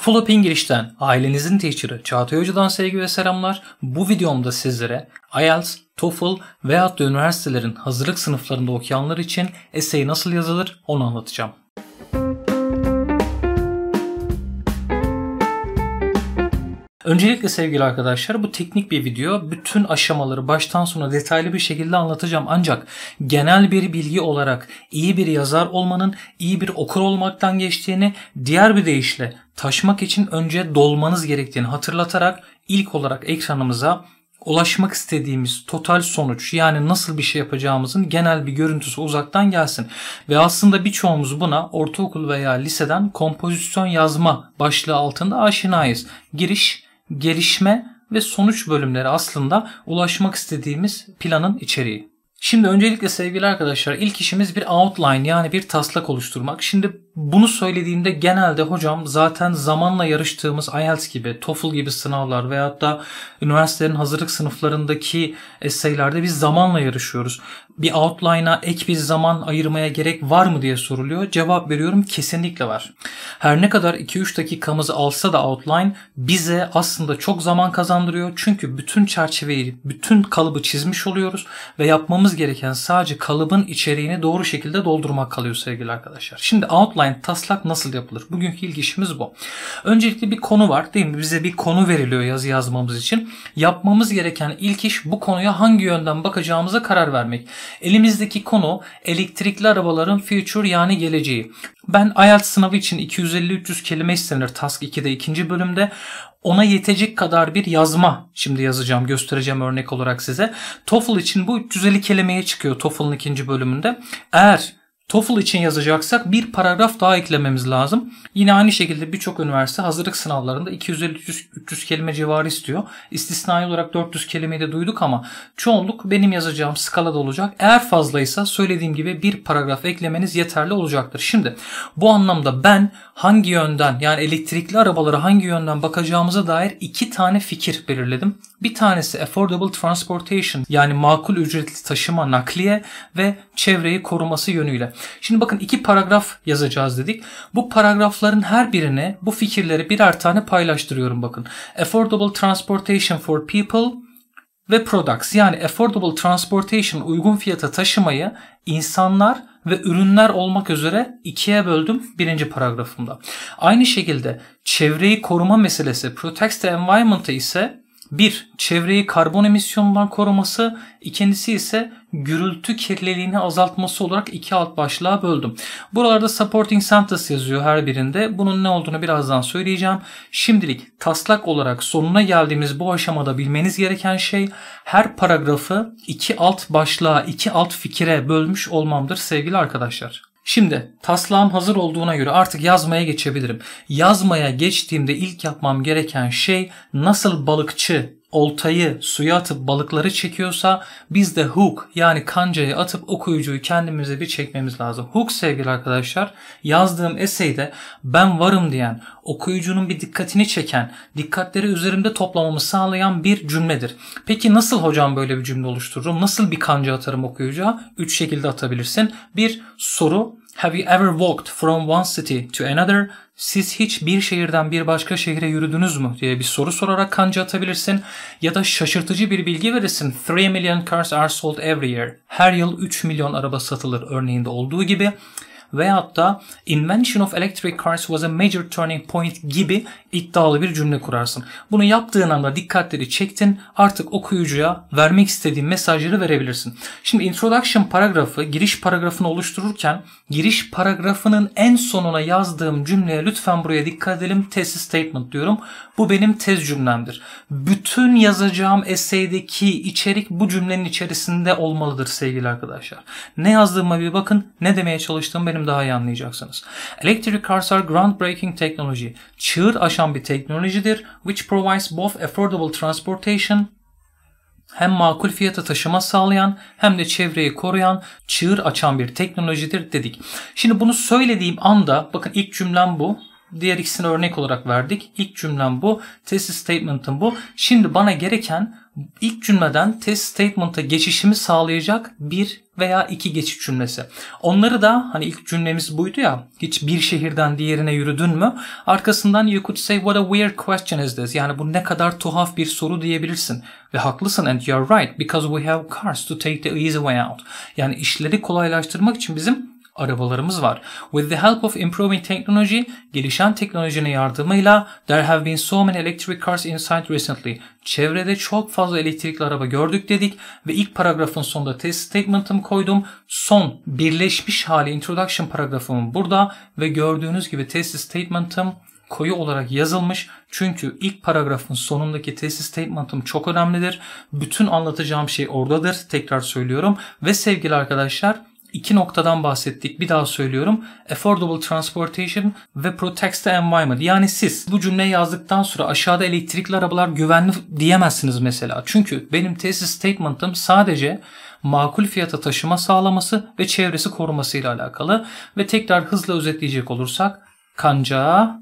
Flop English'ten ailenizin teacher'ı Çağatay Hoca'dan sevgi ve selamlar. Bu videomda sizlere IELTS, TOEFL veyahut da üniversitelerin hazırlık sınıflarında okuyanlar için essay nasıl yazılır onu anlatacağım. Öncelikle sevgili arkadaşlar bu teknik bir video. Bütün aşamaları baştan sona detaylı bir şekilde anlatacağım. Ancak genel bir bilgi olarak iyi bir yazar olmanın iyi bir okur olmaktan geçtiğini, diğer bir deyişle taşmak için önce dolmanız gerektiğini hatırlatarak ilk olarak ekranımıza ulaşmak istediğimiz total sonuç yani nasıl bir şey yapacağımızın genel bir görüntüsü uzaktan gelsin. Ve aslında birçoğumuz buna ortaokul veya liseden kompozisyon yazma başlığı altında aşinayız. Giriş, gelişme ve sonuç bölümleri aslında ulaşmak istediğimiz planın içeriği. Şimdi öncelikle sevgili arkadaşlar ilk işimiz bir outline yani bir taslak oluşturmak. Şimdi bunu söylediğimde genelde hocam zaten zamanla yarıştığımız IELTS gibi, TOEFL gibi sınavlar veyahut da üniversitelerin hazırlık sınıflarındaki eseylerde biz zamanla yarışıyoruz. Bir outline'a ek bir zaman ayırmaya gerek var mı diye soruluyor. Cevap veriyorum kesinlikle var. Her ne kadar 2-3 dakikamızı alsa da outline bize aslında çok zaman kazandırıyor. Çünkü bütün çerçeveyi, bütün kalıbı çizmiş oluyoruz ve yapmamız gereken sadece kalıbın içeriğini doğru şekilde doldurmak kalıyor sevgili arkadaşlar. Şimdi outline Outline taslak nasıl yapılır? Bugünkü ilk işimiz bu. Öncelikle bir konu var değil mi? Bize bir konu veriliyor yazı yazmamız için. Yapmamız gereken ilk iş bu konuya hangi yönden bakacağımıza karar vermek. Elimizdeki konu elektrikli arabaların future yani geleceği. Ben IELTS sınavı için 250-300 kelime istenir Task 2'de ikinci bölümde ona yetecek kadar bir yazma şimdi yazacağım göstereceğim örnek olarak size. TOEFL için bu 350 kelimeye çıkıyor TOEFL'ın ikinci bölümünde. Eğer TOEFL için yazacaksak bir paragraf daha eklememiz lazım. Yine aynı şekilde birçok üniversite hazırlık sınavlarında 250-300 kelime civarı istiyor. İstisnai olarak 400 kelimeyi de duyduk ama çoğunluk benim yazacağım skalada olacak. Eğer fazlaysa söylediğim gibi bir paragraf eklemeniz yeterli olacaktır. Şimdi bu anlamda ben hangi yönden yani elektrikli arabalara hangi yönden bakacağımıza dair iki tane fikir belirledim. Bir tanesi affordable transportation yani makul ücretli taşıma nakliye ve çevreyi koruması yönüyle. Şimdi bakın iki paragraf yazacağız dedik. Bu paragrafların her birine bu fikirleri birer tane paylaştırıyorum bakın. Affordable transportation for people ve products yani affordable transportation uygun fiyata taşımayı insanlar ve ürünler olmak üzere ikiye böldüm birinci paragrafımda. Aynı şekilde çevreyi koruma meselesi protect the environment'ı ise bir, çevreyi karbon emisyonundan koruması, ikincisi ise gürültü kirliliğini azaltması olarak iki alt başlığa böldüm. Buralarda supporting sentence yazıyor her birinde. Bunun ne olduğunu birazdan söyleyeceğim. Şimdilik taslak olarak sonuna geldiğimiz bu aşamada bilmeniz gereken şey her paragrafı iki alt başlığa, iki alt fikire bölmüş olmamdır sevgili arkadaşlar. Şimdi taslağım hazır olduğuna göre artık yazmaya geçebilirim. Yazmaya geçtiğimde ilk yapmam gereken şey nasıl balıkçı oltayı suya atıp balıkları çekiyorsa biz de hook yani kancayı atıp okuyucuyu kendimize bir çekmemiz lazım. Hook sevgili arkadaşlar yazdığım eseyde ben varım diyen, okuyucunun bir dikkatini çeken, dikkatleri üzerimde toplamamı sağlayan bir cümledir. Peki nasıl hocam böyle bir cümle oluştururum? Nasıl bir kanca atarım okuyucuya? Üç şekilde atabilirsin. Bir soru, Have you ever walked from one city to another? Siz hiç bir şehirden bir başka şehre yürüdünüz mü diye bir soru sorarak kanca atabilirsin ya da şaşırtıcı bir bilgi verirsin. 3 million cars are sold every year. Her yıl 3 milyon araba satılır örneğinde olduğu gibi veyahut da invention of electric cars was a major turning point gibi iddialı bir cümle kurarsın. Bunu yaptığın anda dikkatleri çektin artık okuyucuya vermek istediğin mesajları verebilirsin. Şimdi introduction paragrafı giriş paragrafını oluştururken giriş paragrafının en sonuna yazdığım cümleye lütfen buraya dikkat edelim thesis statement diyorum. Bu benim tez cümlemdir. Bütün yazacağım eseydeki içerik bu cümlenin içerisinde olmalıdır sevgili arkadaşlar. Ne yazdığıma bir bakın ne demeye çalıştığım benim eminim daha iyi anlayacaksınız. Electric cars are groundbreaking technology. Çığır aşan bir teknolojidir which provides both affordable transportation hem makul fiyata taşıma sağlayan hem de çevreyi koruyan, çığır açan bir teknolojidir dedik. Şimdi bunu söylediğim anda bakın ilk cümlem bu. Diğer ikisini örnek olarak verdik. İlk cümlem bu. Thesis statement'ım bu. Şimdi bana gereken ilk cümleden test statement'a geçişimi sağlayacak bir veya iki geçiş cümlesi. Onları da hani ilk cümlemiz buydu ya hiç bir şehirden diğerine yürüdün mü? Arkasından you could say what a weird question is this? Yani bu ne kadar tuhaf bir soru diyebilirsin. Ve haklısın and you're right because we have cars to take the easy way out. Yani işleri kolaylaştırmak için bizim arabalarımız var. With the help of improving technology, gelişen teknolojinin yardımıyla there have been so many electric cars inside recently. Çevrede çok fazla elektrikli araba gördük dedik ve ilk paragrafın sonunda test statement'ımı koydum. Son birleşmiş hali introduction paragrafım burada ve gördüğünüz gibi test statement'ım koyu olarak yazılmış. Çünkü ilk paragrafın sonundaki tesis statement'ım çok önemlidir. Bütün anlatacağım şey oradadır. Tekrar söylüyorum. Ve sevgili arkadaşlar iki noktadan bahsettik. Bir daha söylüyorum. Affordable Transportation ve Protects the Environment. Yani siz bu cümleyi yazdıktan sonra aşağıda elektrikli arabalar güvenli diyemezsiniz mesela. Çünkü benim tesis statement'ım sadece makul fiyata taşıma sağlaması ve çevresi koruması ile alakalı. Ve tekrar hızla özetleyecek olursak kanca,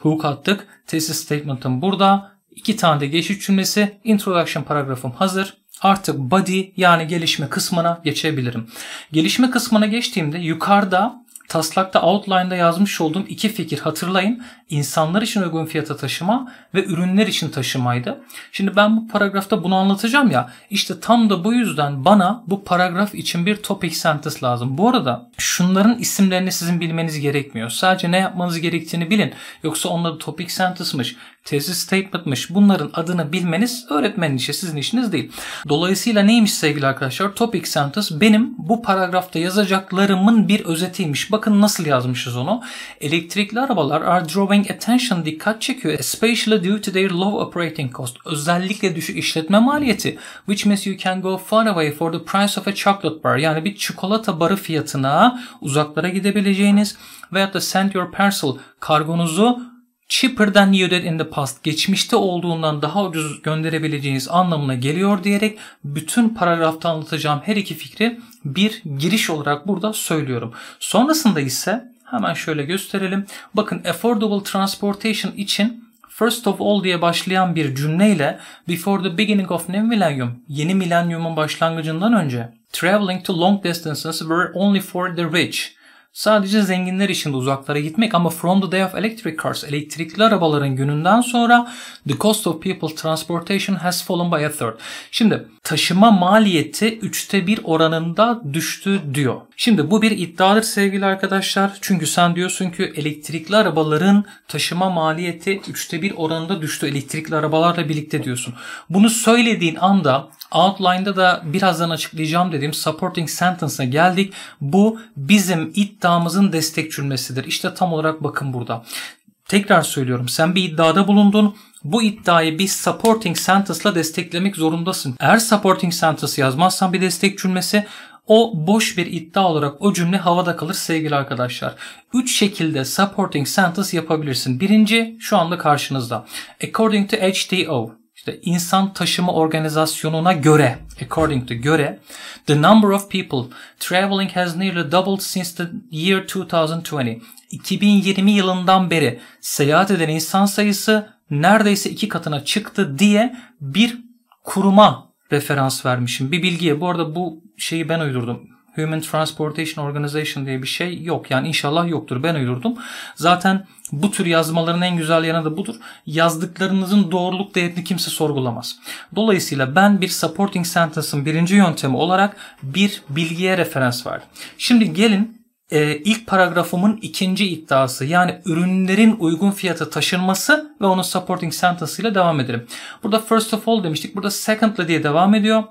hook attık. Tesis statement'ım burada. İki tane de geçiş cümlesi. Introduction paragrafım hazır artık body yani gelişme kısmına geçebilirim. Gelişme kısmına geçtiğimde yukarıda taslakta outline'da yazmış olduğum iki fikir hatırlayın. İnsanlar için uygun fiyata taşıma ve ürünler için taşımaydı. Şimdi ben bu paragrafta bunu anlatacağım ya. İşte tam da bu yüzden bana bu paragraf için bir topic sentence lazım. Bu arada şunların isimlerini sizin bilmeniz gerekmiyor. Sadece ne yapmanız gerektiğini bilin. Yoksa onlar topic sentence'mış tesis statement'mış bunların adını bilmeniz öğretmenin işi sizin işiniz değil. Dolayısıyla neymiş sevgili arkadaşlar? Topic sentence benim bu paragrafta yazacaklarımın bir özetiymiş. Bakın nasıl yazmışız onu. Elektrikli arabalar are drawing attention dikkat çekiyor. Especially due to their low operating cost. Özellikle düşük işletme maliyeti. Which means you can go far away for the price of a chocolate bar. Yani bir çikolata barı fiyatına uzaklara gidebileceğiniz veyahut da send your parcel kargonuzu cheaper than needed in the past geçmişte olduğundan daha ucuz gönderebileceğiniz anlamına geliyor diyerek bütün paragrafta anlatacağım her iki fikri bir giriş olarak burada söylüyorum. Sonrasında ise hemen şöyle gösterelim. Bakın affordable transportation için first of all diye başlayan bir cümleyle before the beginning of new millennium yeni milenyumun başlangıcından önce traveling to long distances were only for the rich sadece zenginler için de uzaklara gitmek ama From the Day of Electric Cars elektrikli arabaların gününden sonra The Cost of People Transportation has fallen by a third. Şimdi taşıma maliyeti üçte bir oranında düştü diyor. Şimdi bu bir iddiadır sevgili arkadaşlar. Çünkü sen diyorsun ki elektrikli arabaların taşıma maliyeti üçte bir oranında düştü elektrikli arabalarla birlikte diyorsun. Bunu söylediğin anda Outline'da da birazdan açıklayacağım dediğim supporting sentence'a geldik. Bu bizim iddia iddiamızın destek cümlesidir. İşte tam olarak bakın burada. Tekrar söylüyorum sen bir iddiada bulundun. Bu iddiayı bir supporting sentence'la desteklemek zorundasın. Eğer supporting sentence yazmazsan bir destek cümlesi o boş bir iddia olarak o cümle havada kalır sevgili arkadaşlar. Üç şekilde supporting sentence yapabilirsin. Birinci şu anda karşınızda. According to HTO işte insan taşıma organizasyonuna göre, according to göre, the number of people traveling has nearly doubled since the year 2020. 2020 yılından beri seyahat eden insan sayısı neredeyse iki katına çıktı diye bir kuruma referans vermişim. Bir bilgiye. Bu arada bu şeyi ben uydurdum Human Transportation Organization diye bir şey yok. Yani inşallah yoktur. Ben uydurdum. Zaten bu tür yazmaların en güzel yanı da budur. Yazdıklarınızın doğruluk değerini kimse sorgulamaz. Dolayısıyla ben bir supporting sentence'ın birinci yöntemi olarak bir bilgiye referans var Şimdi gelin e, ilk paragrafımın ikinci iddiası yani ürünlerin uygun fiyata taşınması ve onun supporting sentence ile devam edelim. Burada first of all demiştik. Burada secondly diye devam ediyor.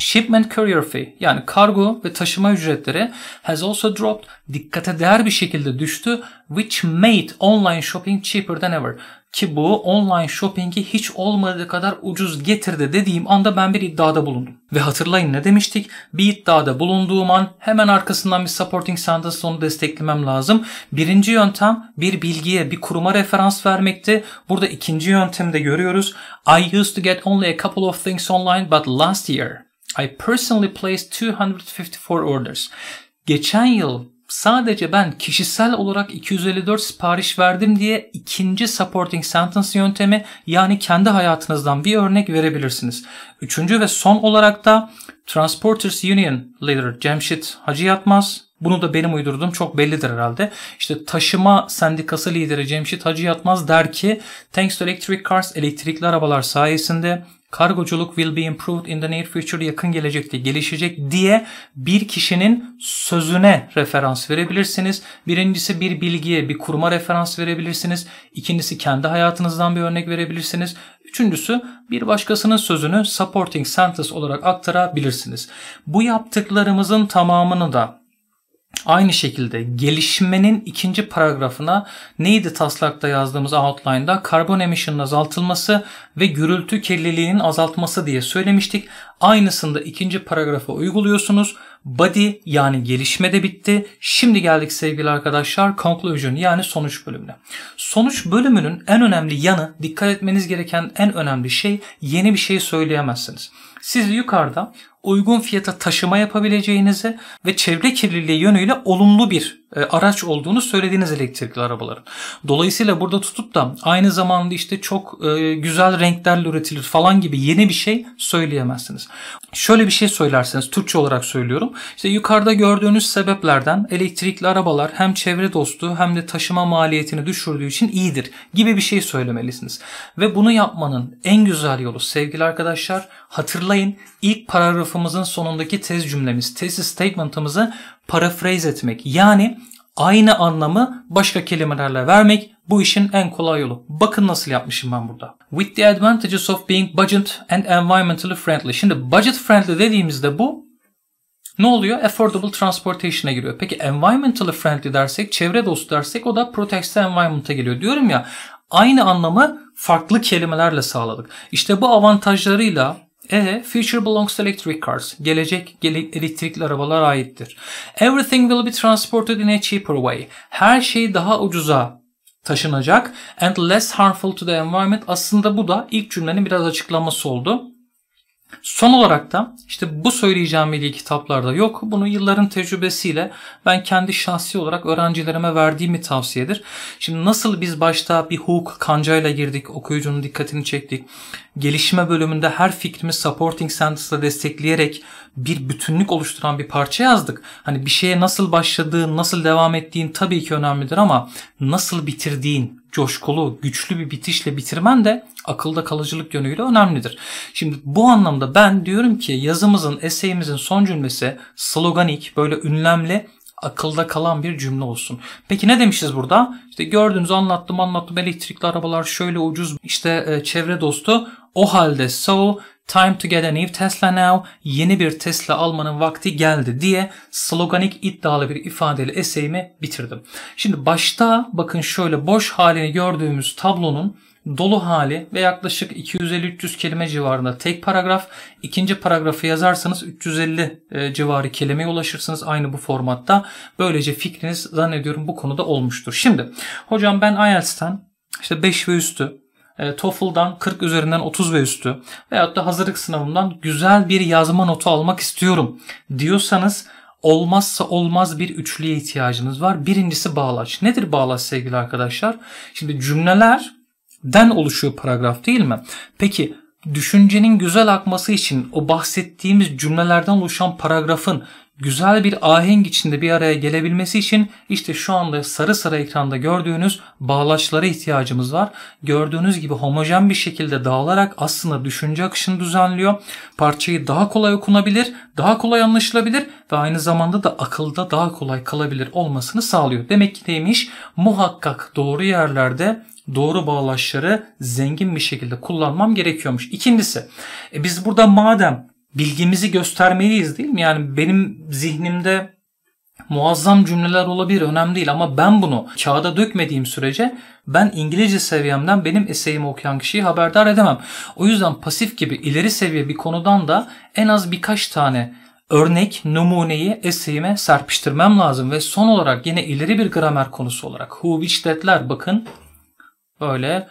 Shipment courier fee yani kargo ve taşıma ücretleri has also dropped dikkate değer bir şekilde düştü which made online shopping cheaper than ever ki bu online shopping'i hiç olmadığı kadar ucuz getirdi dediğim anda ben bir iddiada bulundum. Ve hatırlayın ne demiştik? Bir iddiada bulunduğum an hemen arkasından bir supporting sentence onu desteklemem lazım. Birinci yöntem bir bilgiye, bir kuruma referans vermekti. Burada ikinci de görüyoruz. I used to get only a couple of things online but last year I personally placed 254 orders. Geçen yıl sadece ben kişisel olarak 254 sipariş verdim diye ikinci supporting sentence yöntemi yani kendi hayatınızdan bir örnek verebilirsiniz. Üçüncü ve son olarak da Transporters Union Leader Cemşit Hacı Yatmaz bunu da benim uydurduğum çok bellidir herhalde. İşte taşıma sendikası lideri Cemşit Hacı Yatmaz der ki Thanks to electric cars, elektrikli arabalar sayesinde kargoculuk will be improved in the near future yakın gelecekte gelişecek diye bir kişinin sözüne referans verebilirsiniz. Birincisi bir bilgiye, bir kuruma referans verebilirsiniz. İkincisi kendi hayatınızdan bir örnek verebilirsiniz. Üçüncüsü bir başkasının sözünü supporting sentence olarak aktarabilirsiniz. Bu yaptıklarımızın tamamını da Aynı şekilde gelişmenin ikinci paragrafına neydi taslakta yazdığımız outline'da karbon emisyonun azaltılması ve gürültü kirliliğinin azaltması diye söylemiştik. Aynısını da ikinci paragrafa uyguluyorsunuz. Body yani gelişme de bitti. Şimdi geldik sevgili arkadaşlar conclusion yani sonuç bölümüne. Sonuç bölümünün en önemli yanı dikkat etmeniz gereken en önemli şey yeni bir şey söyleyemezsiniz. Siz yukarıda uygun fiyata taşıma yapabileceğinizi ve çevre kirliliği yönüyle olumlu bir e, araç olduğunu söylediğiniz elektrikli arabaların. Dolayısıyla burada tutup da aynı zamanda işte çok e, güzel renklerle üretilir falan gibi yeni bir şey söyleyemezsiniz. Şöyle bir şey söylerseniz Türkçe olarak söylüyorum. İşte yukarıda gördüğünüz sebeplerden elektrikli arabalar hem çevre dostu hem de taşıma maliyetini düşürdüğü için iyidir gibi bir şey söylemelisiniz. Ve bunu yapmanın en güzel yolu sevgili arkadaşlar hatırlayın ilk paragrafımızın sonundaki tez cümlemiz, tesis statement'ımızı parafraz etmek yani aynı anlamı başka kelimelerle vermek bu işin en kolay yolu. Bakın nasıl yapmışım ben burada. With the advantages of being budget and environmentally friendly. Şimdi budget friendly dediğimizde bu ne oluyor? Affordable transportation'a giriyor. Peki environmentally friendly dersek, çevre dostu dersek o da protects the environment'a geliyor. Diyorum ya aynı anlamı farklı kelimelerle sağladık. İşte bu avantajlarıyla ee, future belongs to electric cars. Gelecek gele elektrikli arabalara aittir. Everything will be transported in a cheaper way. Her şey daha ucuza taşınacak and less harmful to the environment. Aslında bu da ilk cümlenin biraz açıklaması oldu. Son olarak da işte bu söyleyeceğim bilgi kitaplarda yok. Bunu yılların tecrübesiyle ben kendi şahsi olarak öğrencilerime verdiğim bir tavsiyedir. Şimdi nasıl biz başta bir hook kancayla girdik, okuyucunun dikkatini çektik. Gelişme bölümünde her fikrimi supporting sentence'la destekleyerek bir bütünlük oluşturan bir parça yazdık. Hani bir şeye nasıl başladığın, nasıl devam ettiğin tabii ki önemlidir ama nasıl bitirdiğin, coşkulu, güçlü bir bitişle bitirmen de akılda kalıcılık yönüyle önemlidir. Şimdi bu anlamda ben diyorum ki yazımızın, eseyimizin son cümlesi sloganik, böyle ünlemli akılda kalan bir cümle olsun. Peki ne demişiz burada? İşte gördünüz anlattım anlattım elektrikli arabalar şöyle ucuz işte e, çevre dostu. O halde so time to get a new Tesla now yeni bir Tesla almanın vakti geldi diye sloganik iddialı bir ifadeyle eseyimi bitirdim. Şimdi başta bakın şöyle boş halini gördüğümüz tablonun dolu hali ve yaklaşık 250-300 kelime civarında tek paragraf. ikinci paragrafı yazarsanız 350 e, civarı kelimeye ulaşırsınız aynı bu formatta. Böylece fikriniz zannediyorum bu konuda olmuştur. Şimdi hocam ben IELTS'ten işte 5 ve üstü e, TOEFL'dan 40 üzerinden 30 ve üstü veyahut da hazırlık sınavından güzel bir yazma notu almak istiyorum diyorsanız olmazsa olmaz bir üçlüye ihtiyacınız var. Birincisi bağlaç. Nedir bağlaç sevgili arkadaşlar? Şimdi cümleler den oluşuyor paragraf değil mi? Peki düşüncenin güzel akması için o bahsettiğimiz cümlelerden oluşan paragrafın güzel bir ahenk içinde bir araya gelebilmesi için işte şu anda sarı sarı ekranda gördüğünüz bağlaçlara ihtiyacımız var. Gördüğünüz gibi homojen bir şekilde dağılarak aslında düşünce akışını düzenliyor. Parçayı daha kolay okunabilir, daha kolay anlaşılabilir ve aynı zamanda da akılda daha kolay kalabilir olmasını sağlıyor. Demek ki neymiş? Muhakkak doğru yerlerde doğru bağlaçları zengin bir şekilde kullanmam gerekiyormuş. İkincisi, e biz burada madem bilgimizi göstermeliyiz değil mi? Yani benim zihnimde muazzam cümleler olabilir önemli değil ama ben bunu kağıda dökmediğim sürece ben İngilizce seviyemden benim eseyimi okuyan kişiyi haberdar edemem. O yüzden pasif gibi ileri seviye bir konudan da en az birkaç tane örnek numuneyi eseyime serpiştirmem lazım ve son olarak yine ileri bir gramer konusu olarak who which that'ler bakın böyle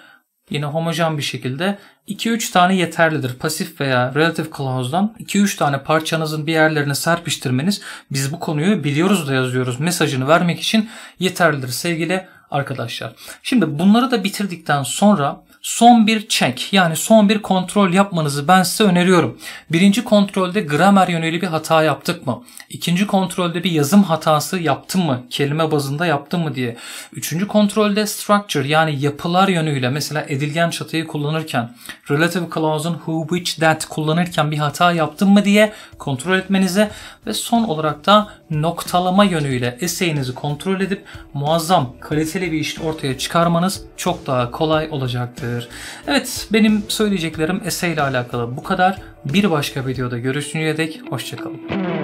yine homojen bir şekilde 2-3 tane yeterlidir. Pasif veya relative clause'dan 2-3 tane parçanızın bir yerlerine serpiştirmeniz biz bu konuyu biliyoruz da yazıyoruz mesajını vermek için yeterlidir sevgili arkadaşlar. Şimdi bunları da bitirdikten sonra son bir check yani son bir kontrol yapmanızı ben size öneriyorum. Birinci kontrolde gramer yöneli bir hata yaptık mı? İkinci kontrolde bir yazım hatası yaptım mı? Kelime bazında yaptım mı diye. Üçüncü kontrolde structure yani yapılar yönüyle mesela edilgen çatıyı kullanırken relative clause'un who, which, that kullanırken bir hata yaptım mı diye kontrol etmenize ve son olarak da noktalama yönüyle eseyinizi kontrol edip muazzam kaliteli bir iş ortaya çıkarmanız çok daha kolay olacaktır. Evet benim söyleyeceklerim eseyle alakalı bu kadar. Bir başka videoda görüşünceye dek hoşçakalın.